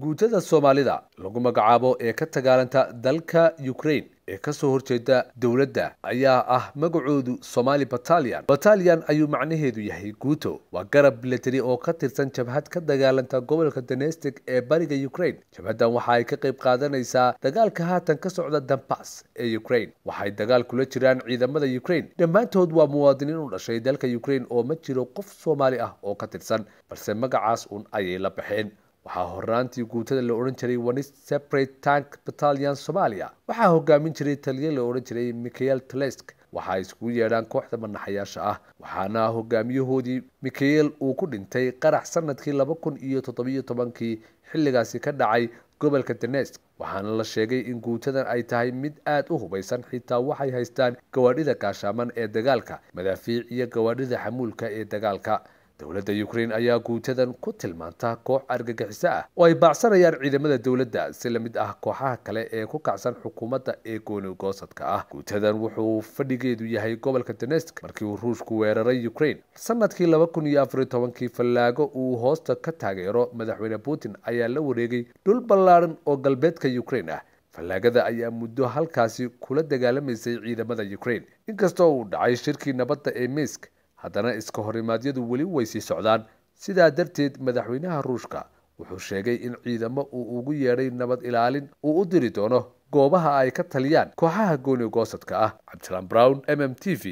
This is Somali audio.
guutada soomaalida lagu magacaabo ee ka tagaalanta dalka ukrain ee kasoo horjeeda dowladda ayaa ah magacoodu somali batalian batalian ayuu macnaheedu yahay guuto waa garab bilateri oo ka tirsan jabhad ka dagaalanta gobolka donestic ee bariga ukrain jabhaddan waxa ay ka qayb qaadanaysaa dagaalka haatan ka socda dambas ee ukrain waxay dagaal kula jiraan ciidamada ukrain dhammaantood waa muwaadiniin u dhashay dalka ukrain oo ma jiro qof soomaali ah oo ka tirsan balse magacaas uun ayay la baxeen waxaa horaantii guutada la odhan jiray wani separate tank batalion somalia waxaa hogaamin jiray taliye la odhan jiray michael talesk waxaa isugu yeedhaan kooxda manaxayaasha ah waxaana hogaamiyahoodii michael uu ku dhintay qarax sanadkii laba kun iyo toddobiyo tobankii xilligaasi ka dhacay gobolka denesk waxaana la sheegay in guutadan ay tahay mid aad u hubaysan xitaa waxay haystaan gawaadhida gaashaaman ee dagaalka madaafiic iyo gawaadhida xamuulka ee dagaalka dowladda ukrein ayaa guutadan ku tilmaanta koox argagixiso ah oo ay baacsanayaan ciidamada dowladda si lamid ah kooxaha kale ee ku kacsan xukuumadda ee goonigosadka ah guutadan wuxuu fadhigeedu yahay gobolka donetsk markii uu ruushku weeraray ukrain sanadkii laba kun iyo afar afariy tobankii fallaago uu hoosta ka taageero madaxweyne putin ayaa la wareegay dhul ballaadhan oo galbeedka ukrain ah fallaagada ayaa muddo halkaasi kula dagaalamaysay ciidamada ukrain inkastoo uu dhacay shirkii nabadda ee misk haddana iska horimaadyadu weli way sii socdaan sidaa darteed madaxweynaha ruushka wuxuu sheegay in ciidamo uu ugu yeedhay nabad ilaalin uu u diri doono goobaha ay ka taliyaan kooxaha gooni goosadka ah cabdisalaan brown m m t v